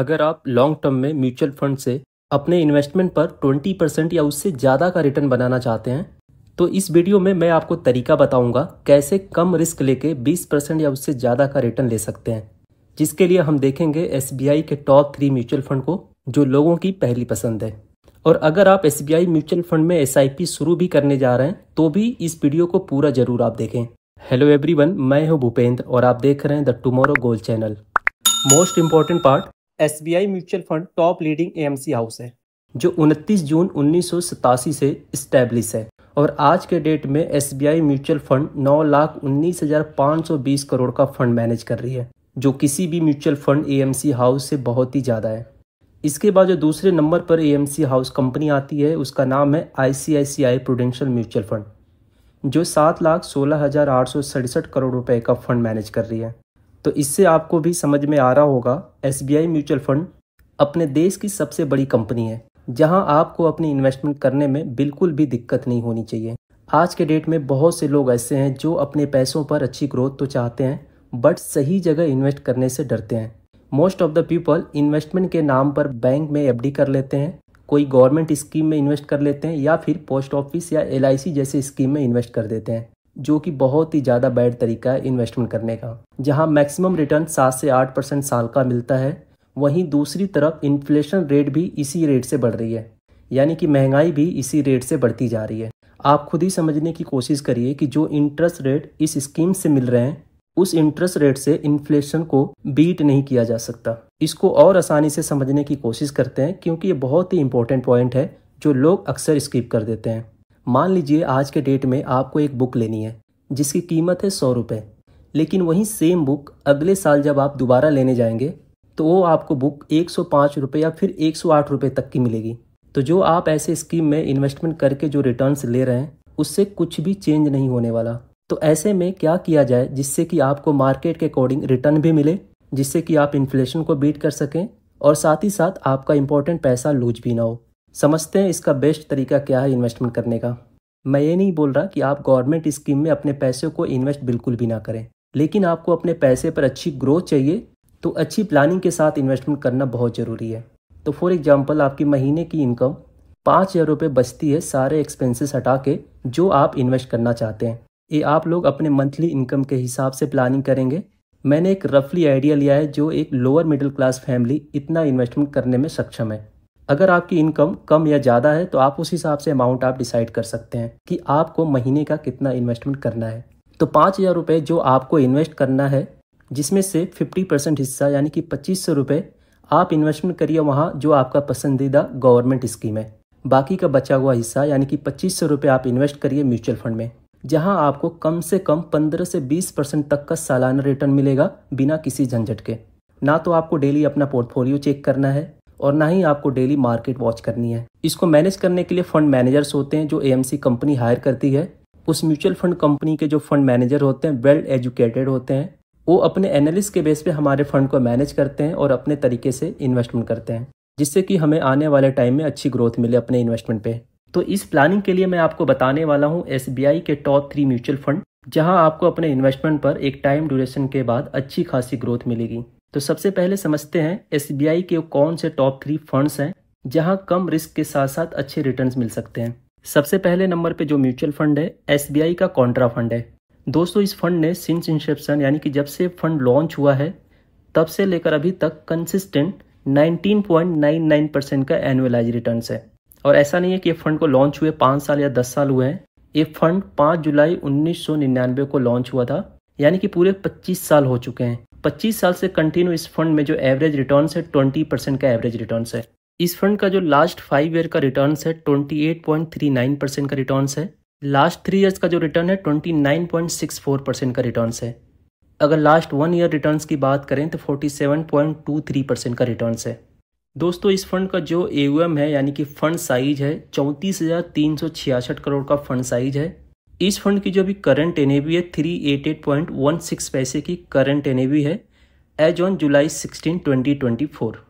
अगर आप long term में म्यूचुअल फंड से अपने इन्वेस्टमेंट पर 20 परसेंट या उससे ज़्यादा का रिटर्न बनाना चाहते हैं तो इस वीडियो में मैं आपको तरीका बताऊंगा कैसे कम रिस्क लेके 20 परसेंट या उससे ज़्यादा का रिटर्न ले सकते हैं जिसके लिए हम देखेंगे एस के टॉप थ्री म्यूचुअल फंड को जो लोगों की पहली पसंद है और अगर आप एस म्यूचुअल फंड में एस शुरू भी करने जा रहे हैं तो भी इस वीडियो को पूरा ज़रूर आप देखें हेलो एवरीवन मैं हूं भूपेंद्र और आप देख रहे हैं the tomorrow goal channel most important part S mutual fund top leading A house है जो 29 जून उन्नीस से इस्टेब्लिश है और आज के डेट में एस म्यूचुअल फंड नौ लाख उन्नीस हज़ार पाँच सौ बीस करोड़ का फंड मैनेज कर रही है जो किसी भी म्यूचुअल फंड ए हाउस से बहुत ही ज़्यादा है इसके बाद जो दूसरे नंबर पर ए हाउस कंपनी आती है उसका नाम है I I C C I Prudential mutual fund जो सात लाख सोलह हज़ार आठ सौ सड़सठ करोड़ रुपए का फंड मैनेज कर रही है तो इससे आपको भी समझ में आ रहा होगा एस म्यूचुअल फंड अपने देश की सबसे बड़ी कंपनी है जहां आपको अपनी इन्वेस्टमेंट करने में बिल्कुल भी दिक्कत नहीं होनी चाहिए आज के डेट में बहुत से लोग ऐसे हैं जो अपने पैसों पर अच्छी ग्रोथ तो चाहते हैं बट सही जगह इन्वेस्ट करने से डरते हैं most of the people investment के नाम पर बैंक में एफ कर लेते हैं कोई गवर्नमेंट स्कीम में इन्वेस्ट कर लेते हैं या फिर पोस्ट ऑफिस या एल जैसे स्कीम में इन्वेस्ट कर देते हैं जो कि बहुत ही ज़्यादा बैड तरीका है इन्वेस्टमेंट करने का जहां मैक्सिमम रिटर्न सात से आठ परसेंट साल का मिलता है वहीं दूसरी तरफ इन्फ्लेशन रेट भी इसी रेट से बढ़ रही है यानी कि महंगाई भी इसी रेट से बढ़ती जा रही है आप खुद ही समझने की कोशिश करिए कि जो इंटरेस्ट रेट इस स्कीम से मिल रहे हैं उस इंटरेस्ट रेट से इन्फ्लेशन को बीट नहीं किया जा सकता इसको और आसानी से समझने की कोशिश करते हैं क्योंकि ये बहुत ही इंपॉर्टेंट पॉइंट है जो लोग अक्सर स्किप कर देते हैं मान लीजिए आज के डेट में आपको एक बुक लेनी है जिसकी कीमत है सौ रुपये लेकिन वही सेम बुक अगले साल जब आप दोबारा लेने जाएंगे तो वो आपको बुक एक सौ रुपये या फिर एक सौ आठ रुपये तक की मिलेगी तो जो आप ऐसे स्कीम में इन्वेस्टमेंट करके जो रिटर्न्स ले रहे हैं उससे कुछ भी चेंज नहीं होने वाला तो ऐसे में क्या किया जाए जिससे कि आपको मार्केट के अकॉर्डिंग रिटर्न भी मिले जिससे कि आप इन्फ्लेशन को बीट कर सकें और साथ ही साथ आपका इम्पोर्टेंट पैसा लूज भी ना हो समझते हैं इसका बेस्ट तरीका क्या है इन्वेस्टमेंट करने का मैं ये नहीं बोल रहा कि आप गवर्नमेंट स्कीम में अपने पैसे को इन्वेस्ट बिल्कुल भी ना करें लेकिन आपको अपने पैसे पर अच्छी ग्रोथ चाहिए तो अच्छी प्लानिंग के साथ इन्वेस्टमेंट करना बहुत ज़रूरी है तो फॉर एग्जाम्पल आपकी महीने की इनकम पाँच हज़ार रुपये बचती है सारे एक्सपेंसेस हटा के जो आप इन्वेस्ट करना चाहते हैं ये आप लोग अपने मंथली इनकम के हिसाब से प्लानिंग करेंगे मैंने एक रफली आइडिया लिया है जो एक लोअर मिडिल क्लास फैमिली इतना इन्वेस्टमेंट करने में सक्षम है अगर आपकी इनकम कम या ज़्यादा है तो आप उस हिसाब से अमाउंट आप डिसाइड कर सकते हैं कि आपको महीने का कितना इन्वेस्टमेंट करना है तो पाँच हज़ार रुपये जो आपको इन्वेस्ट करना है जिसमें से फिफ्टी परसेंट हिस्सा यानी कि पच्चीस सौ रुपये आप इन्वेस्टमेंट करिए वहाँ जो आपका पसंदीदा गवर्नमेंट स्कीम है बाकी का बचा हुआ हिस्सा यानी कि पच्चीस सौ रुपये आप इन्वेस्ट करिए म्यूचुअल फंड में जहां आपको कम से कम पंद्रह से बीस परसेंट तक का सालाना रिटर्न मिलेगा बिना किसी झंझट के ना तो आपको डेली अपना पोर्टफोलियो चेक करना है और ना ही आपको डेली मार्केट वॉच करनी है इसको मैनेज करने के लिए फंड मैनेजर्स होते हैं जो ए कंपनी हायर करती है उस म्यूचुअल फंड कंपनी के जो फंड मैनेजर होते हैं वेल एजुकेटेड होते हैं वो अपने एनालिस्ट के बेस पे हमारे फंड को मैनेज करते हैं और अपने तरीके से इन्वेस्टमेंट करते हैं जिससे कि हमें आने वाले टाइम में अच्छी ग्रोथ मिले अपने इन्वेस्टमेंट पे तो इस प्लानिंग के लिए मैं आपको बताने वाला हूँ एस के टॉप थ्री म्यूचुअल फंड जहाँ आपको अपने इन्वेस्टमेंट पर एक टाइम ड्यूरेशन के बाद अच्छी खासी ग्रोथ मिलेगी तो सबसे पहले समझते हैं एस के कौन से टॉप थ्री फंड्स हैं जहां कम रिस्क के साथ साथ अच्छे रिटर्न्स मिल सकते हैं सबसे पहले नंबर पे जो म्यूचुअल फंड है एस का कॉन्ट्रा फंड है दोस्तों इस फंड ने सिंस इंसेप्शन यानी कि जब से फंड लॉन्च हुआ है तब से लेकर अभी तक कंसिस्टेंट 19.99 परसेंट का एनुअलाइज रिटर्न्स है और ऐसा नहीं है कि ये फंड को लॉन्च हुए पाँच साल या दस साल हुए हैं ये फंड पांच जुलाई उन्नीस को लॉन्च हुआ था यानी कि पूरे 25 साल हो चुके हैं 25 साल से कंटिन्यू इस फंड में जो एवरेज रिटर्न है ट्वेंटी परसेंट का एवरेज रिटर्न है इस फंड का जो लास्ट फाइव ईयर का रिटर्न है नाइन परसेंट का रिटर्न है लास्ट थ्री ईयर्स का जो रिटर्न है twenty nine point six four percent का रिटर्न है अगर लास्ट वन ईयर रिटर्न की बात करें तो थ्री परसेंट का रिटर्न है दोस्तों इस फंड का जो ए है यानी कि फंड साइज है चौंतीस करोड़ का फंड साइज है इस फंड की जो अभी करंट एन है three eight eight point one six पैसे की करंट एन है as on July sixteen twenty twenty four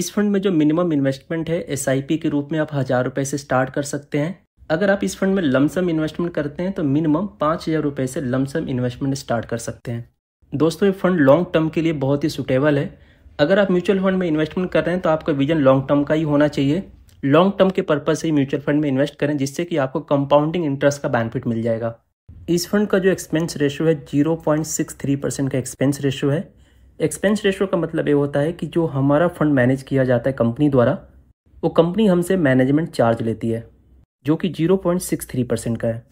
इस फंड में जो मिनिमम इन्वेस्टमेंट है एस के रूप में आप हज़ार रुपये से स्टार्ट कर सकते हैं अगर आप इस फंड में लमसम इन्वेस्टमेंट करते हैं तो मिनिमम पाँच हज़ार रुपये से लमसम इन्वेस्टमेंट स्टार्ट कर सकते हैं दोस्तों ये फंड लॉन्ग टर्म के लिए बहुत ही सुटेबल है अगर आप म्यूचुअल फंड में इन्वेस्टमेंट कर रहे हैं तो आपका विजन लॉन्ग टर्म का ही होना चाहिए लॉन्ग टर्म के पर्पज से ही म्यूचुअल फंड में इन्वेस्ट करें जिससे कि आपको कंपाउंडिंग इंटरेस्ट का बेनिफिट मिल जाएगा इस फंड का जो एक्सपेंस रेशो है zero point six three percent का एक्सपेंस रेशो है एक्सपेंस रेशो का मतलब ये होता है कि जो हमारा फंड मैनेज किया जाता है कंपनी द्वारा वो कंपनी हमसे मैनेजमेंट चार्ज लेती है जो कि zero point six three percent का है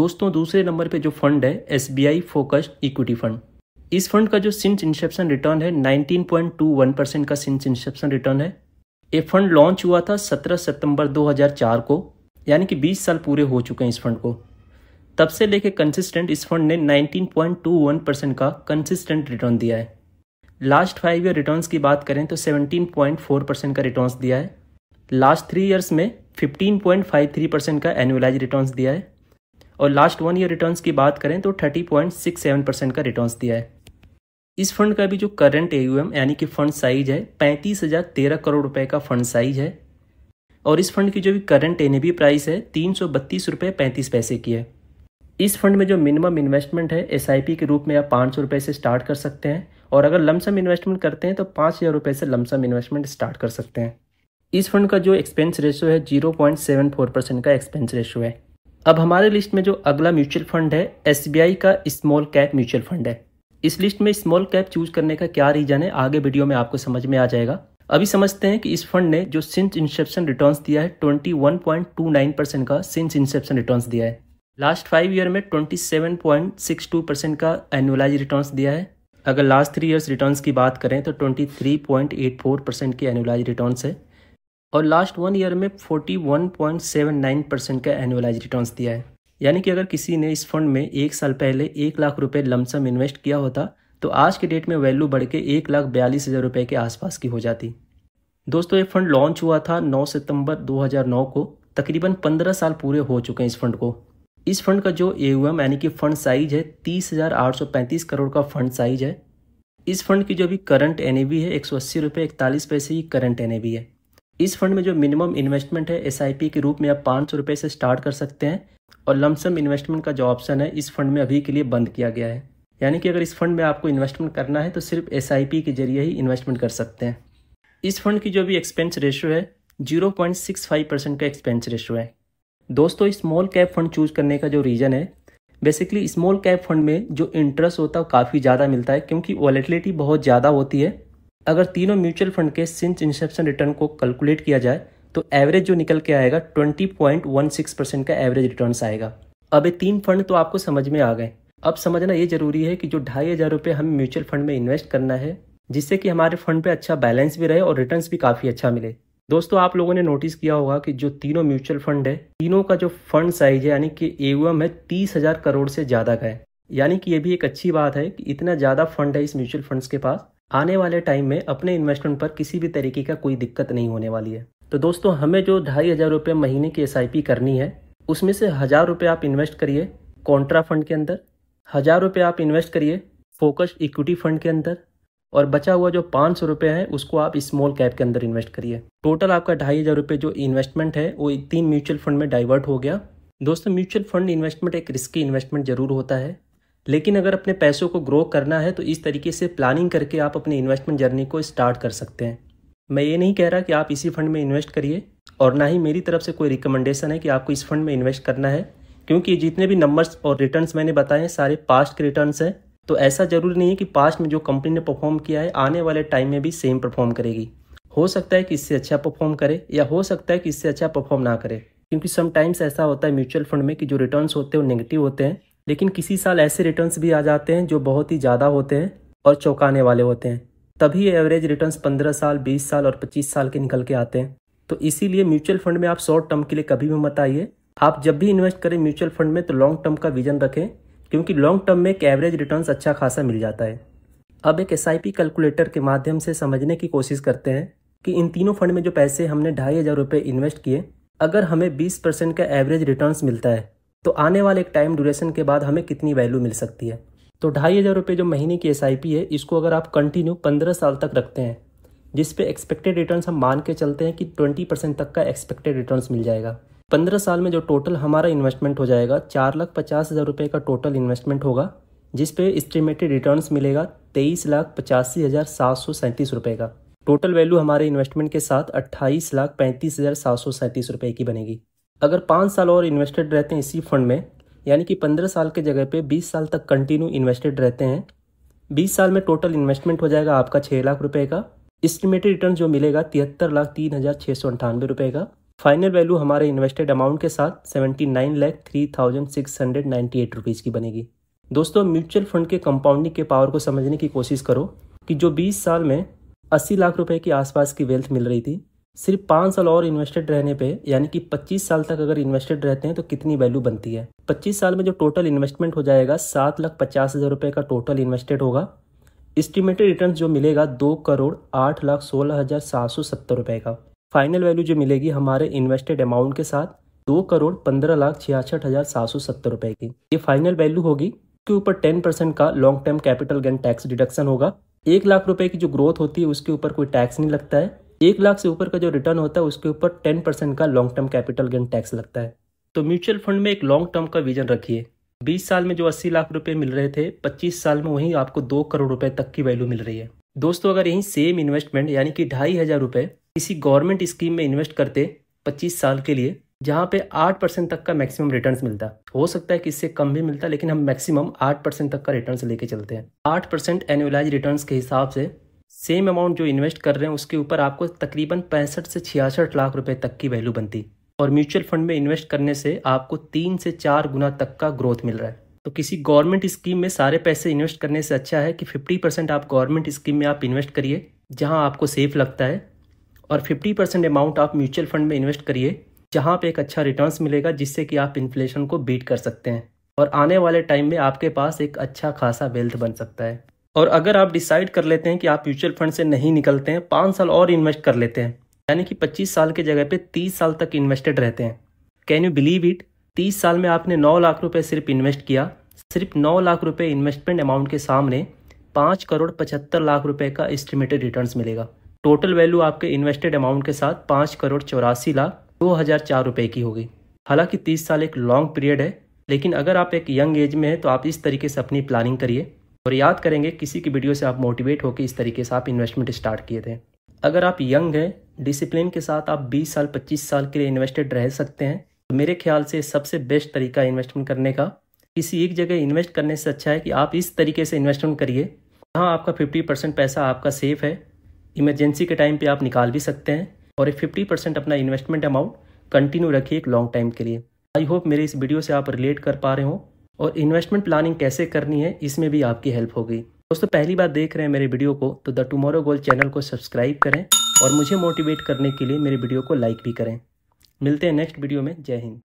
दोस्तों दूसरे नंबर पे जो फंड है S B I focused equity fund इस फंड का जो सिंस इंसेप्शन रिटर्न है nineteen point two one percent का सिंस इंसेप्शन रिटर्न है ये फंड लॉन्च हुआ था 17 सितंबर 2004 को यानी कि 20 साल पूरे हो चुके हैं इस फंड को तब से लेके कंसिस्टेंट इस फंड ने 19.21 परसेंट का कंसिस्टेंट रिटर्न दिया है लास्ट फाइव ईयर रिटर्न्स की बात करें तो 17.4 परसेंट का रिटर्न्स दिया है लास्ट थ्री ईयर्स में 15.53 परसेंट का एनुअलाइज रिटर्न्स दिया है और लास्ट वन ईयर रिटर्न्स की बात करें तो 30.67 परसेंट का रिटर्न्स दिया है इस फंड का भी जो करंट एयूएम यानी कि फंड साइज है पैंतीस हज़ार तेरह करोड़ रुपए का फंड साइज है और इस फंड की जो भी करंट एन प्राइस है तीन सौ बत्तीस रुपये पैंतीस पैसे की है इस फंड में जो मिनिमम इन्वेस्टमेंट है एस के रूप में आप पाँच सौ रुपये से स्टार्ट कर सकते हैं और अगर लमसम इन्वेस्टमेंट करते हैं तो पाँच हज़ार रुपये से लमसम इन्वेस्टमेंट स्टार्ट कर सकते हैं इस फंड का जो एक्सपेंस रेशो है zero point seven four percent का एक्सपेंस रेशो है अब हमारे लिस्ट में जो अगला म्यूचुअल फंड है एस का स्मॉल कैप म्यूचुअल फंड है इस लिस्ट में स्मॉल कैप चूज करने का क्या रीजन है आगे वीडियो में आपको समझ में आ जाएगा अभी समझते हैं कि इस फंड ने जो सिंस इंसेप्शन रिटर्न्स दिया है 21.29 परसेंट का सिंस इंसेप्शन रिटर्न्स दिया है लास्ट फाइव ईयर में 27.62 परसेंट का एनुअलाइज रिटर्न्स दिया है अगर लास्ट थ्री ईयर्स रिटर्न्स की बात करें तो 23.84 परसेंट की एनुअलाइज रिटर्न्स है और लास्ट वन ईयर में 41.79 परसेंट का एनुअलाइज रिटर्न्स दिया है यानी कि अगर किसी ने इस फंड में एक साल पहले एक लाख रुपए लमसम इन्वेस्ट किया होता तो आज के डेट में वैल्यू बढ़ के एक लाख बयालीस हज़ार रुपये के आसपास की हो जाती दोस्तों ये फंड लॉन्च हुआ था 9 सितंबर 2009 को तकरीबन 15 साल पूरे हो चुके हैं इस फंड को इस फंड का जो ए यानी कि फंड साइज है पैंतीस करोड़ का फंड साइज है इस फंड की जो अभी करंट एन है एक सौ अस्सी रुपये इकतालीस पैसे ही करंट एन है इस फंड में जो मिनिमम इन्वेस्टमेंट है एस के रूप में आप पाँच सौ रुपये से स्टार्ट कर सकते हैं और लमसम इन्वेस्टमेंट का जो ऑप्शन है इस फंड में अभी के लिए बंद किया गया है यानी कि अगर इस फंड में आपको इन्वेस्टमेंट करना है तो सिर्फ एस के जरिए ही इन्वेस्टमेंट कर सकते हैं इस फंड की जो भी एक्सपेंस रेशो है 0.65 परसेंट का एक्सपेंस रेशो है दोस्तों स्मॉल कैप फंड चूज करने का जो रीज़न है बेसिकली स्मॉल कैप फंड में जो इंटरेस्ट होता है काफ़ी ज़्यादा मिलता है क्योंकि वॉलेटिलिटी बहुत ज़्यादा होती है अगर तीनों म्यूचुअल फंड के सिंस इंसेप्शन रिटर्न को कैलकुलेट किया जाए तो एवरेज जो निकल के आएगा 20.16 परसेंट का एवरेज रिटर्न आएगा अब ये तीन फंड तो आपको समझ में आ गए अब समझना ये जरूरी है कि जो ढाई हज़ार रुपये हमें म्यूचुअल फंड में इन्वेस्ट करना है जिससे कि हमारे फंड पे अच्छा बैलेंस भी रहे और रिटर्न भी काफ़ी अच्छा मिले दोस्तों आप लोगों ने नोटिस किया होगा कि जो तीनों म्यूचुअल फंड है तीनों का जो फंड साइज है यानी कि एवम है तीस हज़ार करोड़ से ज़्यादा का है यानी कि ये भी एक अच्छी बात है कि इतना ज़्यादा फंड है इस म्यूचुअल फंड्स के पास आने वाले टाइम में अपने इन्वेस्टमेंट पर किसी भी तरीके का कोई दिक्कत नहीं होने वाली है तो दोस्तों हमें जो ढाई हज़ार रुपये महीने की एस करनी है उसमें से हज़ार रुपये आप इन्वेस्ट करिए कॉन्ट्रा फंड के अंदर हज़ार रुपये आप इन्वेस्ट करिए फोकस्ड इक्विटी फंड के अंदर और बचा हुआ जो पाँच सौ रुपये है उसको आप स्मॉल कैप के अंदर इन्वेस्ट करिए टोटल आपका ढाई हज़ार रुपये जो इन्वेस्टमेंट है वो तीन म्यूचुअल फंड में डाइवर्ट हो गया दोस्तों म्यूचुअल फंड इन्वेस्टमेंट एक रिस्की इन्वेस्टमेंट ज़रूर होता है लेकिन अगर अपने पैसों को ग्रो करना है तो इस तरीके से प्लानिंग करके आप अपने इन्वेस्टमेंट जर्नी को स्टार्ट कर सकते हैं मैं ये नहीं कह रहा कि आप इसी फंड में इन्वेस्ट करिए और ना ही मेरी तरफ से कोई रिकमेंडेशन है कि आपको इस फंड में इन्वेस्ट करना है क्योंकि जितने भी नंबर्स और रिटर्न्स मैंने बताए हैं सारे पास्ट के रिटर्न्स हैं तो ऐसा ज़रूरी नहीं है कि पास्ट में जो कंपनी ने परफॉर्म किया है आने वाले टाइम में भी सेम परफॉर्म करेगी हो सकता है कि इससे अच्छा परफॉर्म करे या हो सकता है कि इससे अच्छा परफॉर्म ना करे क्योंकि समटाइम्स ऐसा होता है म्यूचुअल फंड में कि जो रिटर्न्स होते हैं वो नेगेटिव होते हैं लेकिन किसी साल ऐसे रिटर्न्स भी आ जाते हैं जो बहुत ही ज़्यादा होते हैं और चौंकाने वाले होते हैं तभी एवरेज रिटर्न पंद्रह साल बीस साल और पच्चीस साल के निकल के आते हैं तो इसीलिए म्यूचुअल फंड में आप शॉर्ट टर्म के लिए कभी भी मत आइए आप जब भी इन्वेस्ट करें म्यूचुअल फंड में तो लॉन्ग टर्म का विजन रखें क्योंकि लॉन्ग टर्म में एक एवरेज रिटर्न्स अच्छा खासा मिल जाता है अब एक एस कैलकुलेटर के माध्यम से समझने की कोशिश करते हैं कि इन तीनों फंड में जो पैसे हमने ढाई हज़ार रुपये इन्वेस्ट किए अगर हमें बीस परसेंट का एवरेज रिटर्न्स मिलता है तो आने वाले एक टाइम ड्यूरेशन के बाद हमें कितनी वैल्यू मिल सकती है तो ढाई हज़ार रुपये जो महीने की एस है इसको अगर आप कंटिन्यू पंद्रह साल तक रखते हैं जिस पे एक्सपेक्टेड रिटर्न हम मान के चलते हैं कि ट्वेंटी परसेंट तक का एक्सपेक्टेड रिटर्न मिल जाएगा पंद्रह साल में जो टोटल हमारा इन्वेस्टमेंट हो जाएगा चार लाख पचास हज़ार रुपये का टोटल इन्वेस्टमेंट होगा जिस पे इस्टीमेटेड रिटर्न मिलेगा तेईस लाख पचासी हज़ार सात सौ सैंतीस रुपये का टोटल वैल्यू हमारे इन्वेस्टमेंट के साथ अट्ठाईस लाख पैंतीस हज़ार सात सौ सैंतीस रुपये की बनेगी अगर पाँच साल और इन्वेस्टेड रहते हैं इसी फंड में यानी कि पंद्रह साल के जगह पे बीस साल तक कंटिन्यू इन्वेस्टेड रहते हैं बीस साल में टोटल इन्वेस्टमेंट हो जाएगा आपका छः लाख रुपये का इस्टीमेटेड रिटर्न जो मिलेगा तिहत्तर लाख तीन हज़ार छः सौ अंठानवे रुपये का फाइनल वैल्यू हमारे इन्वेस्टेड अमाउंट के साथ seventy nine lakh three thousand six hundred ninety eight rupees की बनेगी दोस्तों म्यूचुअल फंड के कंपाउंडिंग के पावर को समझने की कोशिश करो कि जो बीस साल में अस्सी लाख रुपये के आसपास की वेल्थ मिल रही थी सिर्फ पाँच साल और इन्वेस्टेड रहने पे यानी कि 25 साल तक अगर इन्वेस्टेड रहते हैं तो कितनी वैल्यू बनती है 25 साल में जो टोटल इन्वेस्टमेंट हो जाएगा सात लाख पचास हज़ार रुपये का टोटल इन्वेस्टेड होगा एस्टिमेटेड रिटर्न जो मिलेगा दो करोड़ आठ लाख सोलह हज़ार सात सौ सत्तर रुपये का फाइनल वैल्यू जो मिलेगी हमारे इन्वेस्टेड अमाउंट के साथ दो करोड़ पंद्रह लाख छियासठ हज़ार सात सौ सत्तर रुपये की ये फाइनल वैल्यू होगी के ऊपर टेन परसेंट का long term capital gain tax deduction होगा एक लाख रुपए की जो ग्रोथ होती है उसके ऊपर कोई टैक्स नहीं लगता है एक लाख से ऊपर का जो रिटर्न होता है उसके ऊपर टेन परसेंट का long term capital gain tax लगता है तो म्यूचुअल फंड में एक लॉन्ग टर्म का विजन रखिए बीस साल में जो अस्सी लाख रुपए मिल रहे थे पच्चीस साल में वहीं आपको दो करोड़ रुपए तक की वैल्यू मिल रही है दोस्तों अगर यही सेम इन्वेस्टमेंट यानी कि ढाई हज़ार रुपये किसी गवर्नमेंट स्कीम में इन्वेस्ट करते पच्चीस साल के लिए जहाँ पे आठ परसेंट तक का मैक्सिमम रिटर्न्स मिलता हो सकता है कि इससे कम भी मिलता लेकिन हम मैक्सिमम आठ परसेंट तक का रिटर्न्स लेके चलते हैं आठ परसेंट एनुअलाइज रिटर्न्स के हिसाब से सेम अमाउंट जो इन्वेस्ट कर रहे हैं उसके ऊपर आपको तकरीबन पैंसठ से छियासठ लाख रुपए तक की वैल्यू बनती और म्यूचुअल फंड में इन्वेस्ट करने से आपको तीन से चार गुना तक का ग्रोथ मिल रहा है तो किसी गवर्नमेंट स्कीम में सारे पैसे इन्वेस्ट करने से अच्छा है कि 50 परसेंट आप गवर्नमेंट स्कीम में आप इन्वेस्ट करिए जहां आपको सेफ लगता है और 50 परसेंट अमाउंट आप म्यूचुअल फंड में इन्वेस्ट करिए जहां पे एक अच्छा रिटर्न्स मिलेगा जिससे कि आप इन्फ्लेशन को बीट कर सकते हैं और आने वाले टाइम में आपके पास एक अच्छा खासा वेल्थ बन सकता है और अगर आप डिसाइड कर लेते हैं कि आप म्यूचुअल फंड से नहीं निकलते हैं पाँच साल और इन्वेस्ट कर लेते हैं यानी कि पच्चीस साल के जगह पे तीस साल तक इन्वेस्टेड रहते हैं कैन यू बिलीव इट तीस साल में आपने नौ लाख रुपए सिर्फ इन्वेस्ट किया सिर्फ नौ लाख रुपए इन्वेस्टमेंट अमाउंट के सामने पाँच करोड़ पचहत्तर लाख रुपए का एस्टिमेटेड रिटर्न्स मिलेगा टोटल वैल्यू आपके इन्वेस्टेड अमाउंट के साथ पाँच करोड़ चौरासी लाख दो हज़ार चार रुपये की होगी हालांकि तीस साल एक लॉन्ग पीरियड है लेकिन अगर आप एक यंग एज में हैं तो आप इस तरीके से अपनी प्लानिंग करिए और याद करेंगे किसी की वीडियो से आप मोटिवेट होकर इस तरीके से आप इन्वेस्टमेंट स्टार्ट किए थे अगर आप यंग हैं डिसिप्लिन के साथ आप 20 साल 25 साल के लिए इन्वेस्टेड रह सकते हैं तो मेरे ख्याल से सबसे बेस्ट तरीका इन्वेस्टमेंट करने का किसी एक जगह इन्वेस्ट करने से अच्छा है कि आप इस तरीके से इन्वेस्टमेंट करिए जहाँ आपका फिफ्टी परसेंट पैसा आपका सेफ़ है इमरजेंसी के टाइम पर आप निकाल भी सकते हैं और फिफ्टी परसेंट अपना इन्वेस्टमेंट अमाउंट कंटिन्यू रखिए एक लॉन्ग टाइम के लिए आई होप मेरे इस वीडियो से आप रिलेट कर पा रहे हो और इन्वेस्टमेंट प्लानिंग कैसे करनी है इसमें भी आपकी हेल्प होगी दोस्तों पहली बार देख रहे हैं मेरे वीडियो को तो द टुमारो गोल चैनल को सब्सक्राइब करें और मुझे मोटिवेट करने के लिए मेरे वीडियो को लाइक भी करें मिलते हैं नेक्स्ट वीडियो में जय हिंद